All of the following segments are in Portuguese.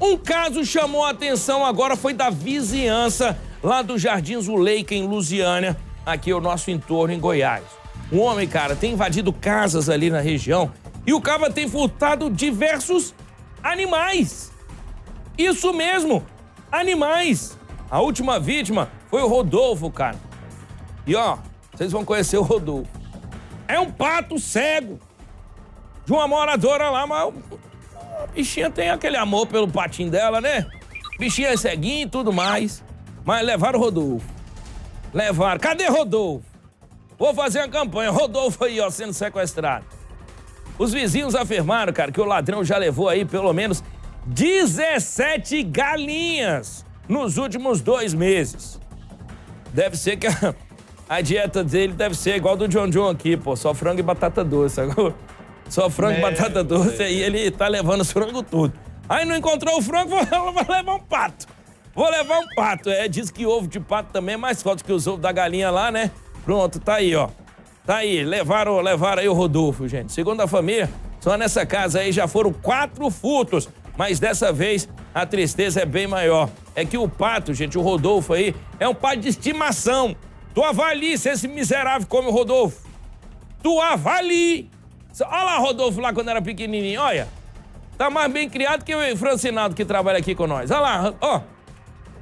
Um caso chamou a atenção agora foi da vizinhança lá do Jardim Zuleika, em Lusiânia, aqui é o nosso entorno em Goiás. Um homem, cara, tem invadido casas ali na região e o cava tem furtado diversos animais. Isso mesmo, animais. A última vítima foi o Rodolfo, cara. E ó, vocês vão conhecer o Rodolfo. É um pato cego de uma moradora lá, mas bichinha tem aquele amor pelo patim dela, né? Bichinha é ceguinha e tudo mais. Mas levaram o Rodolfo. Levaram. Cadê Rodolfo? Vou fazer uma campanha. Rodolfo aí, ó, sendo sequestrado. Os vizinhos afirmaram, cara, que o ladrão já levou aí pelo menos 17 galinhas nos últimos dois meses. Deve ser que a, a dieta dele deve ser igual do John John aqui, pô. Só frango e batata doce agora. Só frango e batata doce, aí ele tá levando os frangos tudo. Aí não encontrou o frango, vou, vou levar um pato. Vou levar um pato. É, diz que ovo de pato também é mais forte que os ovos da galinha lá, né? Pronto, tá aí, ó. Tá aí, levaram, levaram aí o Rodolfo, gente. Segundo a família, só nessa casa aí já foram quatro furtos. Mas dessa vez a tristeza é bem maior. É que o pato, gente, o Rodolfo aí, é um pato de estimação. Tu avalie se esse miserável come o Rodolfo. Tu avalie Olha lá Rodolfo lá quando era pequenininho, olha. Tá mais bem criado que o Francinaldo que trabalha aqui com nós. Olha lá, ó.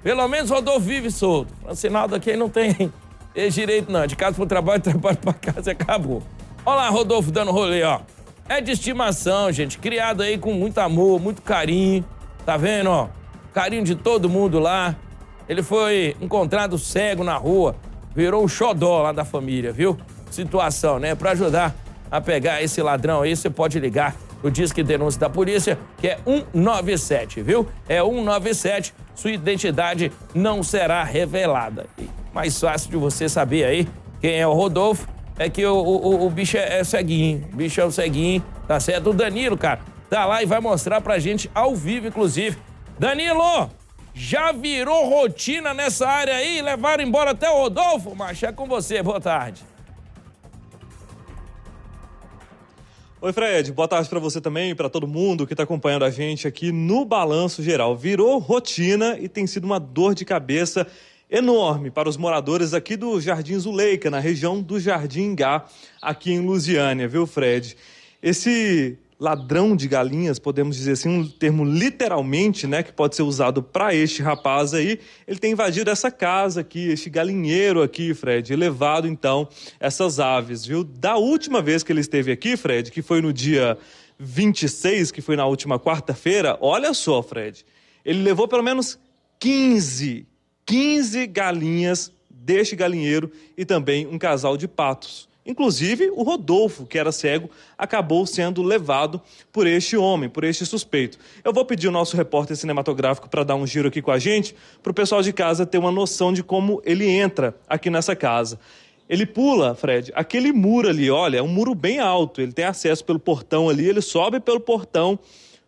Pelo menos Rodolfo vive solto. Francinaldo aqui não tem direito não. De casa pro trabalho, trabalho pra casa, e acabou. Olha lá Rodolfo dando rolê, ó. É de estimação, gente. Criado aí com muito amor, muito carinho. Tá vendo, ó? Carinho de todo mundo lá. Ele foi encontrado cego na rua. Virou o xodó lá da família, viu? Situação, né? Pra ajudar a pegar esse ladrão aí, você pode ligar no Disque Denúncia da Polícia, que é 197, viu? É 197, sua identidade não será revelada. E mais fácil de você saber aí quem é o Rodolfo é que o, o, o bicho é, é ceguinho, o bicho é o ceguinho, tá certo? O Danilo, cara, tá lá e vai mostrar pra gente ao vivo, inclusive. Danilo, já virou rotina nessa área aí, levaram embora até o Rodolfo? Mas é com você, boa tarde. Oi, Fred. Boa tarde para você também, e para todo mundo que está acompanhando a gente aqui no Balanço Geral. Virou rotina e tem sido uma dor de cabeça enorme para os moradores aqui do Jardim Zuleika, na região do Jardim Gá, aqui em Lusiânia, viu, Fred? Esse ladrão de galinhas, podemos dizer assim, um termo literalmente, né, que pode ser usado para este rapaz aí, ele tem invadido essa casa aqui, este galinheiro aqui, Fred, e levado então essas aves, viu? Da última vez que ele esteve aqui, Fred, que foi no dia 26, que foi na última quarta-feira, olha só, Fred, ele levou pelo menos 15, 15 galinhas deste galinheiro e também um casal de patos. Inclusive, o Rodolfo, que era cego, acabou sendo levado por este homem, por este suspeito. Eu vou pedir o nosso repórter cinematográfico para dar um giro aqui com a gente, para o pessoal de casa ter uma noção de como ele entra aqui nessa casa. Ele pula, Fred, aquele muro ali, olha, é um muro bem alto. Ele tem acesso pelo portão ali, ele sobe pelo portão,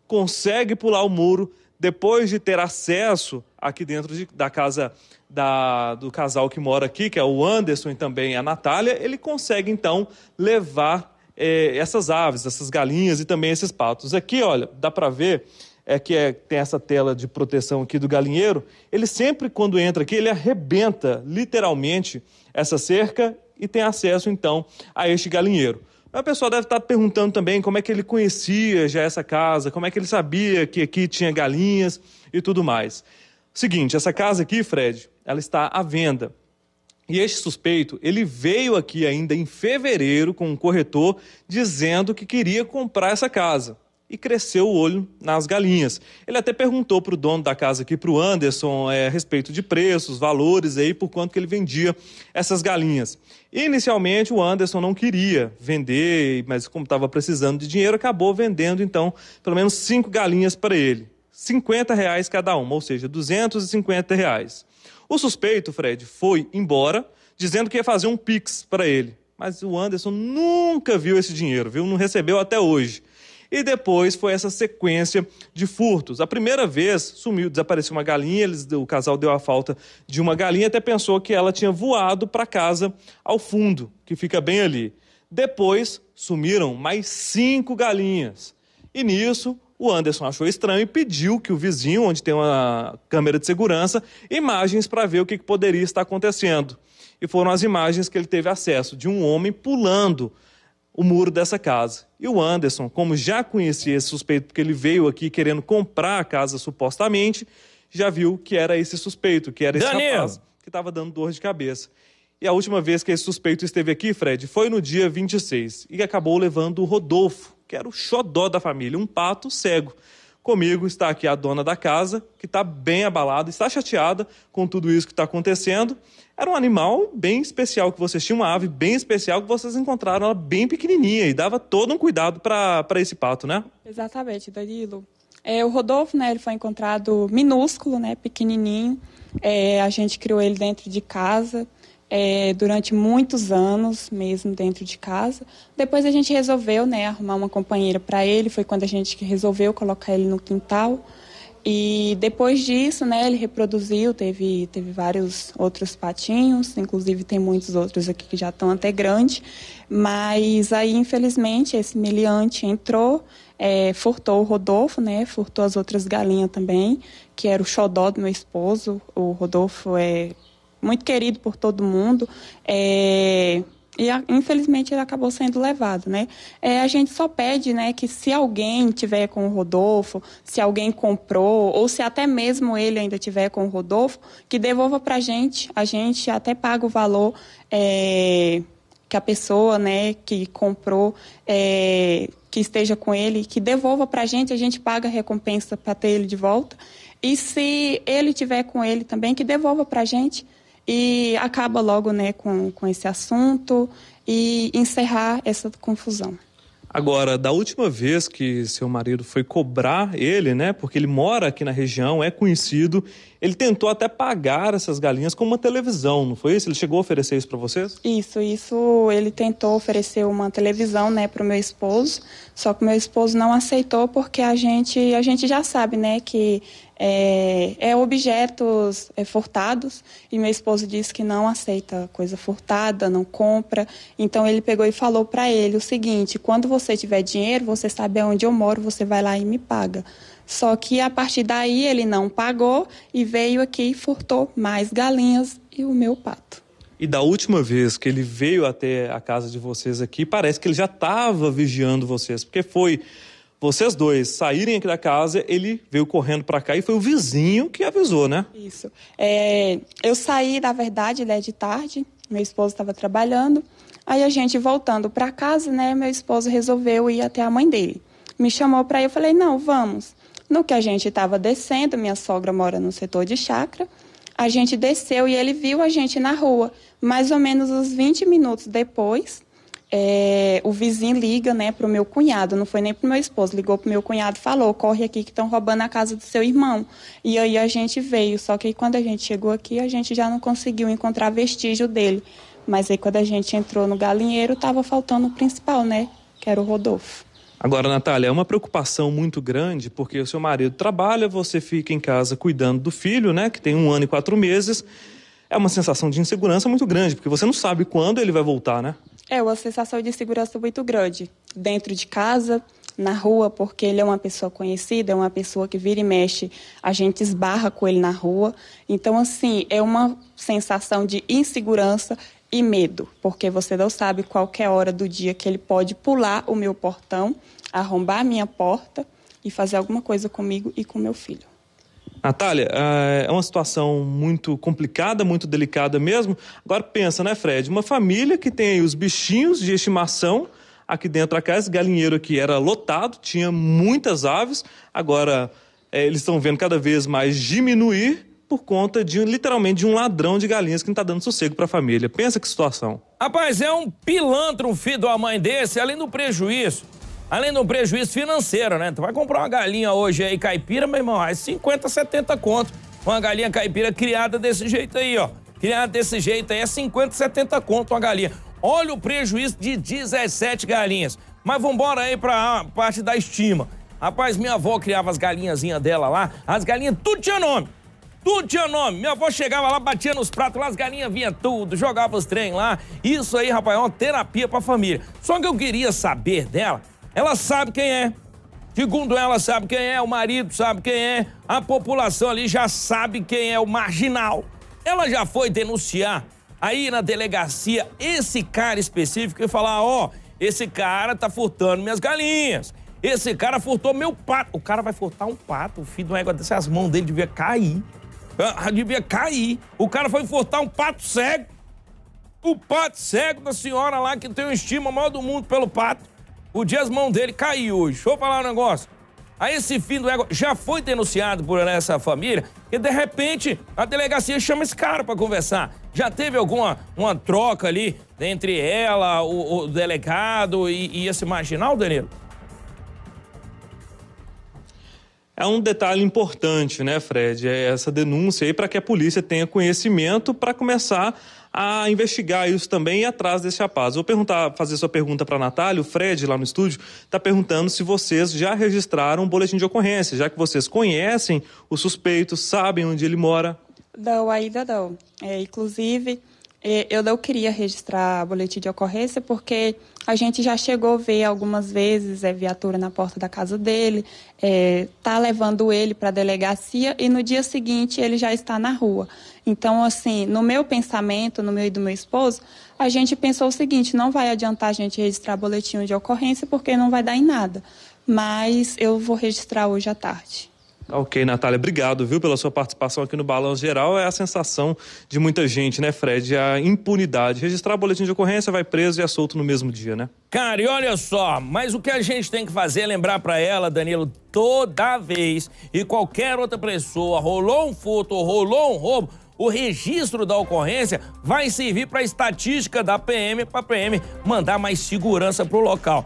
consegue pular o muro. Depois de ter acesso aqui dentro de, da casa da, do casal que mora aqui, que é o Anderson e também a Natália, ele consegue então levar eh, essas aves, essas galinhas e também esses patos. Aqui, olha, dá para ver é que é, tem essa tela de proteção aqui do galinheiro, ele sempre, quando entra aqui, ele arrebenta literalmente essa cerca e tem acesso, então, a este galinheiro. O pessoal deve estar tá perguntando também como é que ele conhecia já essa casa, como é que ele sabia que aqui tinha galinhas e tudo mais. Seguinte, essa casa aqui, Fred, ela está à venda. E este suspeito, ele veio aqui ainda em fevereiro com um corretor dizendo que queria comprar essa casa. E cresceu o olho nas galinhas. Ele até perguntou para o dono da casa aqui, para o Anderson, é, a respeito de preços, valores aí, por quanto que ele vendia essas galinhas. Inicialmente o Anderson não queria vender, mas como estava precisando de dinheiro, acabou vendendo então pelo menos cinco galinhas para ele. 50 reais cada uma, ou seja, 250 reais. O suspeito, Fred, foi embora dizendo que ia fazer um pix para ele. Mas o Anderson nunca viu esse dinheiro, viu? Não recebeu até hoje. E depois foi essa sequência de furtos. A primeira vez sumiu, desapareceu uma galinha, eles, o casal deu a falta de uma galinha, até pensou que ela tinha voado para casa ao fundo, que fica bem ali. Depois sumiram mais cinco galinhas. E nisso, o Anderson achou estranho e pediu que o vizinho, onde tem uma câmera de segurança, imagens para ver o que poderia estar acontecendo. E foram as imagens que ele teve acesso de um homem pulando o muro dessa casa. E o Anderson, como já conhecia esse suspeito, porque ele veio aqui querendo comprar a casa supostamente, já viu que era esse suspeito, que era esse Daniel. rapaz que estava dando dor de cabeça. E a última vez que esse suspeito esteve aqui, Fred, foi no dia 26 e acabou levando o Rodolfo, que era o xodó da família, um pato cego. Comigo está aqui a dona da casa, que está bem abalada, está chateada com tudo isso que está acontecendo. Era um animal bem especial que vocês tinham, uma ave bem especial que vocês encontraram, ela bem pequenininha e dava todo um cuidado para esse pato, né? Exatamente, Danilo. É, o Rodolfo, né, ele foi encontrado minúsculo, né, pequenininho. É, a gente criou ele dentro de casa é, durante muitos anos mesmo dentro de casa. Depois a gente resolveu né, arrumar uma companheira para ele, foi quando a gente resolveu colocar ele no quintal. E depois disso, né, ele reproduziu, teve, teve vários outros patinhos, inclusive tem muitos outros aqui que já estão até grandes. Mas aí, infelizmente, esse meliante entrou, é, furtou o Rodolfo, né, furtou as outras galinhas também, que era o xodó do meu esposo. O Rodolfo é muito querido por todo mundo. É, e infelizmente ele acabou sendo levado, né? É, a gente só pede, né, que se alguém tiver com o Rodolfo, se alguém comprou ou se até mesmo ele ainda tiver com o Rodolfo, que devolva para a gente. A gente até paga o valor é, que a pessoa, né, que comprou, é, que esteja com ele, que devolva para a gente. A gente paga a recompensa para ter ele de volta. E se ele tiver com ele também, que devolva para a gente e acaba logo né, com, com esse assunto e encerrar essa confusão. Agora, da última vez que seu marido foi cobrar ele, né? Porque ele mora aqui na região, é conhecido. Ele tentou até pagar essas galinhas com uma televisão, não foi isso? Ele chegou a oferecer isso para vocês? Isso, isso. Ele tentou oferecer uma televisão, né, para o meu esposo. Só que o meu esposo não aceitou porque a gente, a gente já sabe, né, que é, é objetos é, furtados e meu esposo disse que não aceita coisa furtada, não compra. Então ele pegou e falou para ele o seguinte: quando você tiver dinheiro, você sabe aonde eu moro, você vai lá e me paga. Só que a partir daí ele não pagou e veio aqui e furtou mais galinhas e o meu pato. E da última vez que ele veio até a casa de vocês aqui, parece que ele já estava vigiando vocês, porque foi vocês dois saírem aqui da casa, ele veio correndo para cá e foi o vizinho que avisou, né? Isso. É, eu saí, na verdade, né, de tarde, meu esposo estava trabalhando. Aí a gente voltando para casa, né, meu esposo resolveu ir até a mãe dele. Me chamou para ir, eu falei: "Não, vamos". No que a gente estava descendo, minha sogra mora no setor de chácara. A gente desceu e ele viu a gente na rua. Mais ou menos uns 20 minutos depois, é, o vizinho liga, né, pro meu cunhado, não foi nem pro meu esposo, ligou pro meu cunhado, falou, corre aqui que estão roubando a casa do seu irmão. E aí a gente veio, só que quando a gente chegou aqui, a gente já não conseguiu encontrar vestígio dele. Mas aí quando a gente entrou no galinheiro, estava faltando o principal, né, que era o Rodolfo. Agora, Natália, é uma preocupação muito grande, porque o seu marido trabalha, você fica em casa cuidando do filho, né, que tem um ano e quatro meses, é uma sensação de insegurança muito grande, porque você não sabe quando ele vai voltar, né? É uma sensação de insegurança muito grande. Dentro de casa, na rua, porque ele é uma pessoa conhecida, é uma pessoa que vira e mexe, a gente esbarra com ele na rua. Então, assim, é uma sensação de insegurança e medo, porque você não sabe qualquer é hora do dia que ele pode pular o meu portão, arrombar a minha porta e fazer alguma coisa comigo e com meu filho. Natália, é, é uma situação muito complicada, muito delicada mesmo. Agora pensa, né, Fred? Uma família que tem os bichinhos de estimação aqui dentro da casa, esse galinheiro aqui era lotado, tinha muitas aves, agora é, eles estão vendo cada vez mais diminuir por conta de literalmente de um ladrão de galinhas que não está dando sossego para a família. Pensa que situação. Rapaz, é um pilantra um filho da mãe desse, além do prejuízo. Além de um prejuízo financeiro, né? Tu vai comprar uma galinha hoje aí caipira, meu irmão, aí 50, 70 conto. Uma galinha caipira criada desse jeito aí, ó. Criada desse jeito aí é 50, 70 conto uma galinha. Olha o prejuízo de 17 galinhas. Mas vambora aí pra ah, parte da estima. Rapaz, minha avó criava as galinhazinhas dela lá, as galinhas tudo tinha nome. Tudo tinha nome. Minha avó chegava lá, batia nos pratos lá, as galinhas vinham tudo, jogava os trem lá. Isso aí, rapaz, é uma terapia pra família. Só que eu queria saber dela ela sabe quem é. Segundo ela, sabe quem é, o marido sabe quem é, a população ali já sabe quem é o marginal. Ela já foi denunciar aí na delegacia esse cara específico e falar: ó, oh, esse cara tá furtando minhas galinhas. Esse cara furtou meu pato. O cara vai furtar um pato, o filho de uma égua dessas mãos dele devia cair. Ah, devia cair. O cara foi furtar um pato cego. O pato cego da senhora lá que tem uma estima maior do mundo pelo pato. O Mão dele caiu hoje. Deixa eu falar um negócio. Aí esse fim do ego já foi denunciado por essa família e de repente a delegacia chama esse cara para conversar. Já teve alguma uma troca ali entre ela, o, o delegado e, e esse marginal, Danilo? É um detalhe importante, né, Fred? É essa denúncia aí para que a polícia tenha conhecimento para começar a investigar isso também e atrás desse rapaz. Vou perguntar, fazer sua pergunta para a Natália. O Fred, lá no estúdio, está perguntando se vocês já registraram o boletim de ocorrência, já que vocês conhecem o suspeito, sabem onde ele mora. Não, ainda não. É, inclusive, é, eu não queria registrar boletim de ocorrência porque a gente já chegou a ver algumas vezes é, viatura na porta da casa dele, é, tá levando ele para a delegacia e no dia seguinte ele já está na rua. Então, assim, no meu pensamento, no meu e do meu esposo, a gente pensou o seguinte: não vai adiantar a gente registrar boletim de ocorrência porque não vai dar em nada. Mas eu vou registrar hoje à tarde. Ok, Natália, obrigado, viu, pela sua participação aqui no Balanço Geral. É a sensação de muita gente, né, Fred? É a impunidade. Registrar boletim de ocorrência, vai preso e é solto no mesmo dia, né? Cara, e olha só, mas o que a gente tem que fazer é lembrar para ela, Danilo, toda vez e qualquer outra pessoa rolou um furto, rolou um roubo, o registro da ocorrência vai servir para a estatística da PM, para a PM mandar mais segurança para o local.